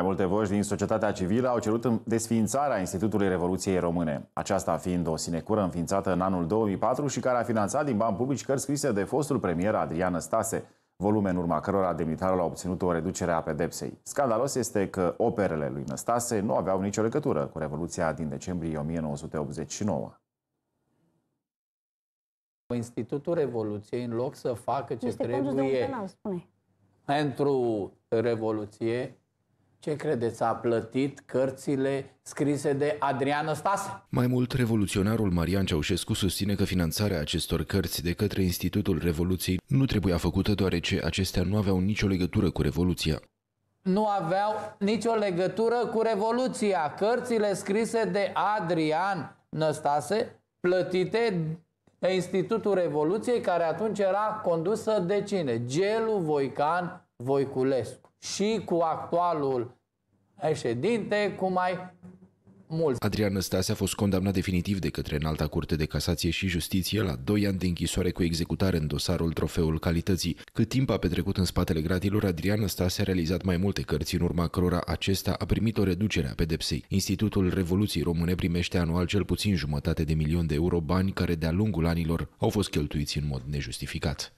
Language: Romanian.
Mai multe voci din societatea civilă au cerut desființarea Institutului Revoluției Române, aceasta fiind o sinecură înființată în anul 2004 și care a finanțat din bani publici cărți scrise de fostul premier Adrian Stase, volume în urma cărora demnitarul a obținut o reducere a pedepsei. Scandalos este că operele lui Năstase nu aveau nicio legătură cu Revoluția din decembrie 1989. Institutul Revoluției, în loc să facă ce este trebuie penal, pentru Revoluție, ce credeți, a plătit cărțile scrise de Adrian Stase? Mai mult, revoluționarul Marian Ceaușescu susține că finanțarea acestor cărți de către Institutul Revoluției nu trebuia făcută deoarece acestea nu aveau nicio legătură cu Revoluția. Nu aveau nicio legătură cu Revoluția. Cărțile scrise de Adrian Năstase, plătite de Institutul Revoluției, care atunci era condusă de cine? Gelu Voican Voiculescu și cu actualul președinte, cu mai mult Adrian Stase a fost condamnat definitiv de către Înalta Curte de Casație și Justiție la 2 ani de închisoare cu executare în dosarul Trofeul Calității. Cât timp a petrecut în spatele gratilor, Adrian Stase a realizat mai multe cărți, în urma cărora acesta a primit o reducere a pedepsei. Institutul Revoluției Române primește anual cel puțin jumătate de milion de euro bani care de-a lungul anilor au fost cheltuiți în mod nejustificat.